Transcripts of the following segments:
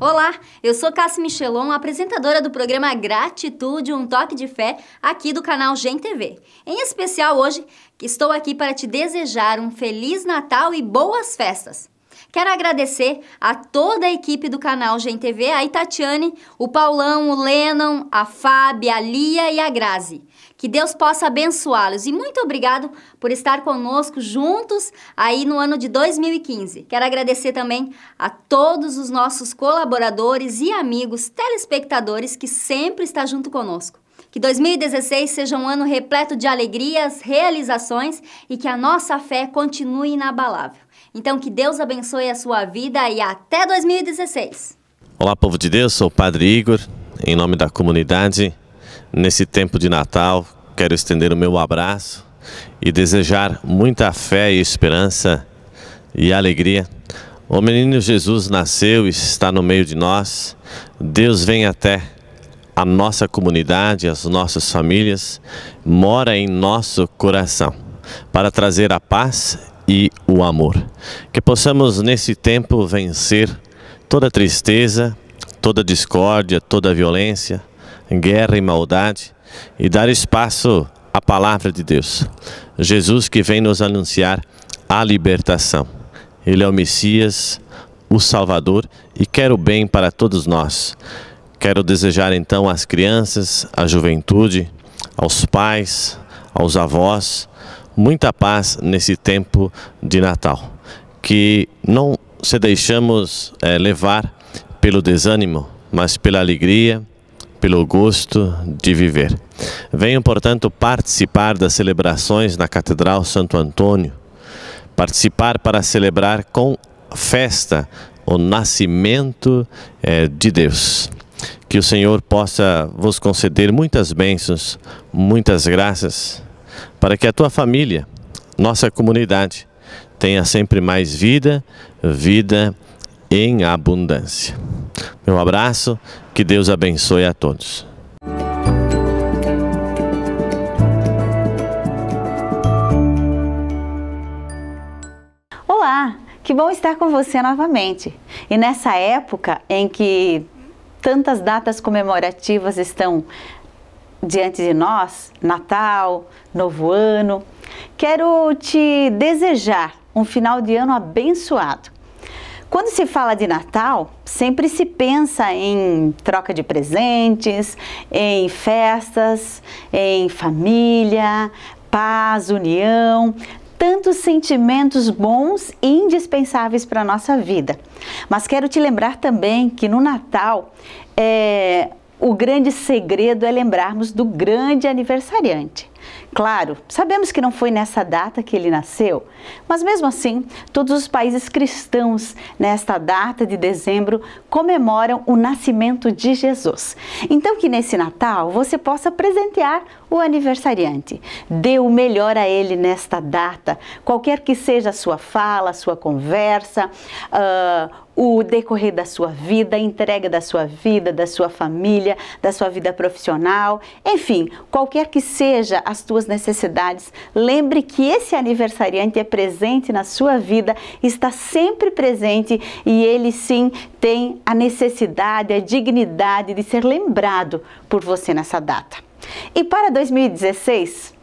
Olá, eu sou Cássia Michelon, apresentadora do programa Gratitude, um toque de fé, aqui do canal Gen TV. Em especial hoje, estou aqui para te desejar um feliz Natal e boas festas. Quero agradecer a toda a equipe do canal GenTV, a Itatiane, o Paulão, o Lennon, a Fábia, a Lia e a Grazi. Que Deus possa abençoá-los e muito obrigado por estar conosco juntos aí no ano de 2015. Quero agradecer também a todos os nossos colaboradores e amigos telespectadores que sempre está junto conosco. Que 2016 seja um ano repleto de alegrias, realizações e que a nossa fé continue inabalável. Então, que Deus abençoe a sua vida e até 2016. Olá, povo de Deus, sou o Padre Igor, em nome da comunidade. Nesse tempo de Natal, quero estender o meu abraço e desejar muita fé e esperança e alegria. O menino Jesus nasceu e está no meio de nós. Deus vem até a nossa comunidade, as nossas famílias, mora em nosso coração, para trazer a paz e o amor. Que possamos nesse tempo vencer toda tristeza, toda discórdia, toda violência, guerra e maldade e dar espaço à palavra de Deus. Jesus que vem nos anunciar a libertação. Ele é o Messias, o Salvador e quer o bem para todos nós. Quero desejar então às crianças, à juventude, aos pais, aos avós, muita paz nesse tempo de Natal. Que não se deixamos é, levar pelo desânimo, mas pela alegria, pelo gosto de viver. Venham, portanto, participar das celebrações na Catedral Santo Antônio, participar para celebrar com festa o nascimento é, de Deus. Que o Senhor possa vos conceder muitas bênçãos, muitas graças, para que a tua família, nossa comunidade, tenha sempre mais vida, vida em abundância. Meu abraço, que Deus abençoe a todos. Olá, que bom estar com você novamente. E nessa época em que tantas datas comemorativas estão diante de nós, Natal, Novo Ano. Quero te desejar um final de ano abençoado. Quando se fala de Natal, sempre se pensa em troca de presentes, em festas, em família, paz, união, tantos sentimentos bons e indispensáveis para a nossa vida. Mas quero te lembrar também que no Natal é, o grande segredo é lembrarmos do grande aniversariante. Claro, sabemos que não foi nessa data que ele nasceu, mas mesmo assim, todos os países cristãos, nesta data de dezembro, comemoram o nascimento de Jesus. Então, que nesse Natal você possa presentear o aniversariante. Dê o melhor a ele nesta data, qualquer que seja a sua fala, a sua conversa, uh, o decorrer da sua vida, a entrega da sua vida, da sua família, da sua vida profissional, enfim, qualquer que seja as tuas necessidades, lembre que esse aniversariante é presente na sua vida, está sempre presente e ele sim tem a necessidade, a dignidade de ser lembrado por você nessa data. E para 2016,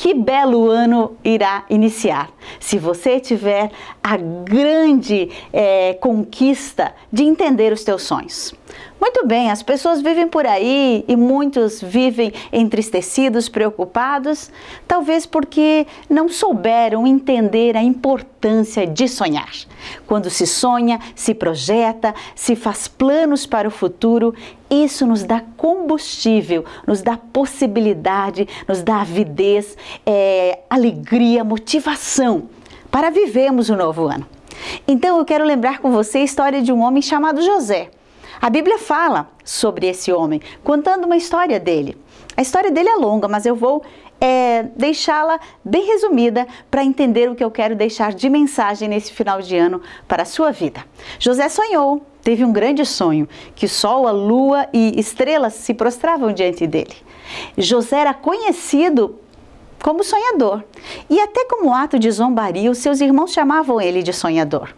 que belo ano irá iniciar. Se você tiver a grande é, conquista de entender os teus sonhos. Muito bem, as pessoas vivem por aí e muitos vivem entristecidos, preocupados, talvez porque não souberam entender a importância de sonhar. Quando se sonha, se projeta, se faz planos para o futuro, isso nos dá combustível, nos dá possibilidade, nos dá avidez, é, alegria, motivação para vivermos o novo ano. Então eu quero lembrar com você a história de um homem chamado José. A Bíblia fala sobre esse homem, contando uma história dele. A história dele é longa, mas eu vou é, deixá-la bem resumida para entender o que eu quero deixar de mensagem nesse final de ano para a sua vida. José sonhou, teve um grande sonho, que sol, a lua e estrelas se prostravam diante dele. José era conhecido como sonhador. E até como ato de zombaria, os seus irmãos chamavam ele de sonhador.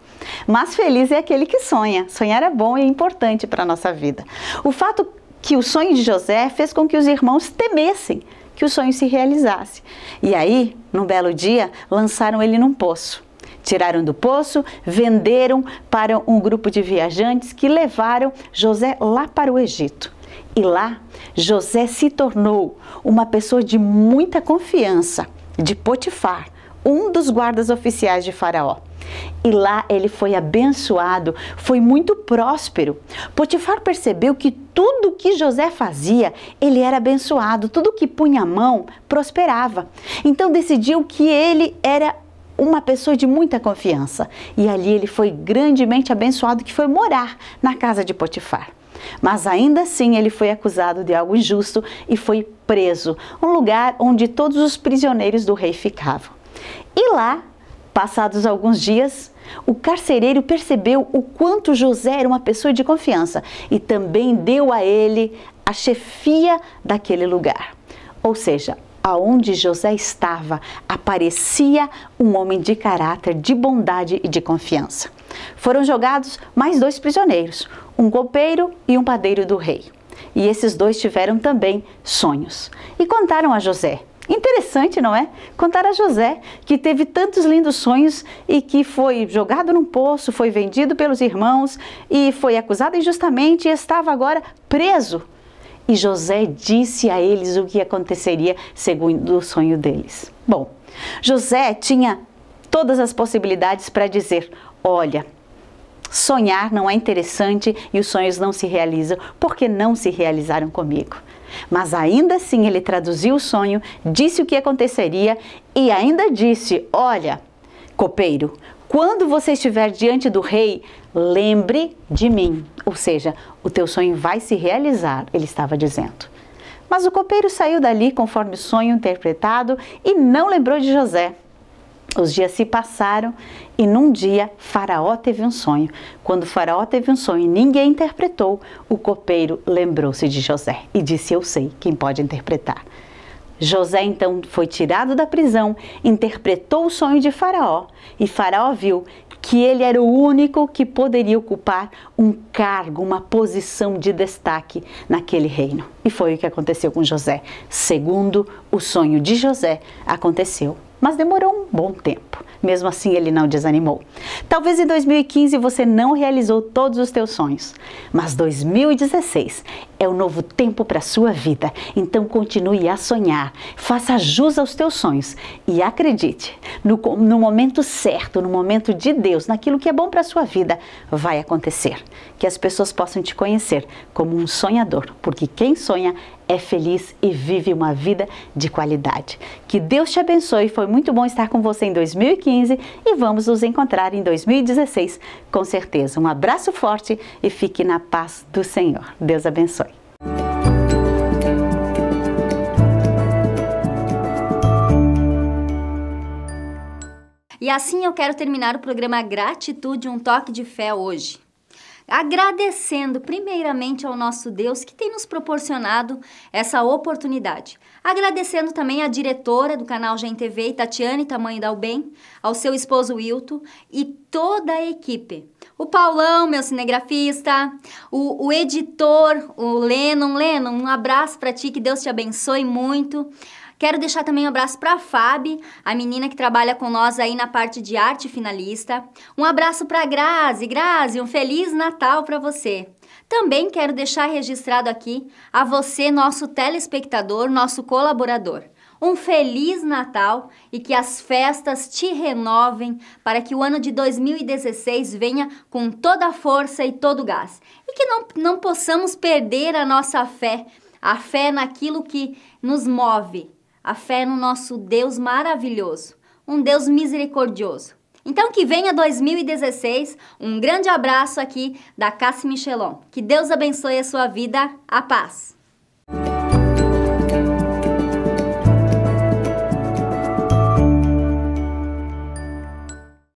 Mas feliz é aquele que sonha. Sonhar é bom e é importante para a nossa vida. O fato que o sonho de José fez com que os irmãos temessem que o sonho se realizasse. E aí, num belo dia, lançaram ele num poço. Tiraram do poço, venderam para um grupo de viajantes que levaram José lá para o Egito. E lá, José se tornou uma pessoa de muita confiança de Potifar, um dos guardas oficiais de Faraó. E lá ele foi abençoado, foi muito próspero. Potifar percebeu que tudo que José fazia, ele era abençoado, tudo que punha a mão prosperava. Então decidiu que ele era uma pessoa de muita confiança. E ali ele foi grandemente abençoado, que foi morar na casa de Potifar. Mas ainda assim ele foi acusado de algo injusto e foi preso, um lugar onde todos os prisioneiros do rei ficavam. E lá, passados alguns dias, o carcereiro percebeu o quanto José era uma pessoa de confiança e também deu a ele a chefia daquele lugar. Ou seja, aonde José estava, aparecia um homem de caráter, de bondade e de confiança. Foram jogados mais dois prisioneiros, um copeiro e um padeiro do rei. E esses dois tiveram também sonhos. E contaram a José. Interessante, não é? Contar a José que teve tantos lindos sonhos e que foi jogado num poço, foi vendido pelos irmãos e foi acusado injustamente e estava agora preso. E José disse a eles o que aconteceria segundo o sonho deles. Bom, José tinha todas as possibilidades para dizer: olha, sonhar não é interessante e os sonhos não se realizam porque não se realizaram comigo. Mas ainda assim ele traduziu o sonho, disse o que aconteceria e ainda disse: Olha, copeiro, quando você estiver diante do rei, lembre de mim. Ou seja, o teu sonho vai se realizar, ele estava dizendo. Mas o copeiro saiu dali conforme o sonho interpretado e não lembrou de José. Os dias se passaram e num dia Faraó teve um sonho. Quando Faraó teve um sonho e ninguém interpretou, o copeiro lembrou-se de José e disse: Eu sei quem pode interpretar. José então foi tirado da prisão, interpretou o sonho de Faraó e Faraó viu que ele era o único que poderia ocupar um cargo, uma posição de destaque naquele reino. E foi o que aconteceu com José. Segundo o sonho de José, aconteceu mas demorou um bom tempo. Mesmo assim, ele não desanimou. Talvez em 2015 você não realizou todos os teus sonhos, mas 2016 é o novo tempo para a sua vida. Então continue a sonhar, faça jus aos teus sonhos e acredite, no, no momento certo, no momento de Deus, naquilo que é bom para a sua vida, vai acontecer. Que as pessoas possam te conhecer como um sonhador, porque quem sonha é feliz e vive uma vida de qualidade. Que Deus te abençoe, foi muito bom estar com você em 2015 e vamos nos encontrar em 2016, com certeza. Um abraço forte e fique na paz do Senhor. Deus abençoe. E assim eu quero terminar o programa Gratitude, um toque de fé hoje agradecendo primeiramente ao nosso Deus que tem nos proporcionado essa oportunidade. Agradecendo também à diretora do canal GenTV, Tatiane Tamanho Dalben, ao seu esposo Wilton e toda a equipe. O Paulão, meu cinegrafista, o, o editor, o Lennon. Lennon, um abraço para ti, que Deus te abençoe muito. Quero deixar também um abraço para a Fábio, a menina que trabalha com nós aí na parte de arte finalista. Um abraço para Grazi. Grazi, um feliz Natal para você. Também quero deixar registrado aqui a você, nosso telespectador, nosso colaborador. Um feliz Natal e que as festas te renovem para que o ano de 2016 venha com toda a força e todo o gás. E que não, não possamos perder a nossa fé, a fé naquilo que nos move, a fé no nosso Deus maravilhoso, um Deus misericordioso. Então que venha 2016, um grande abraço aqui da Cassi Michelon. Que Deus abençoe a sua vida, a paz.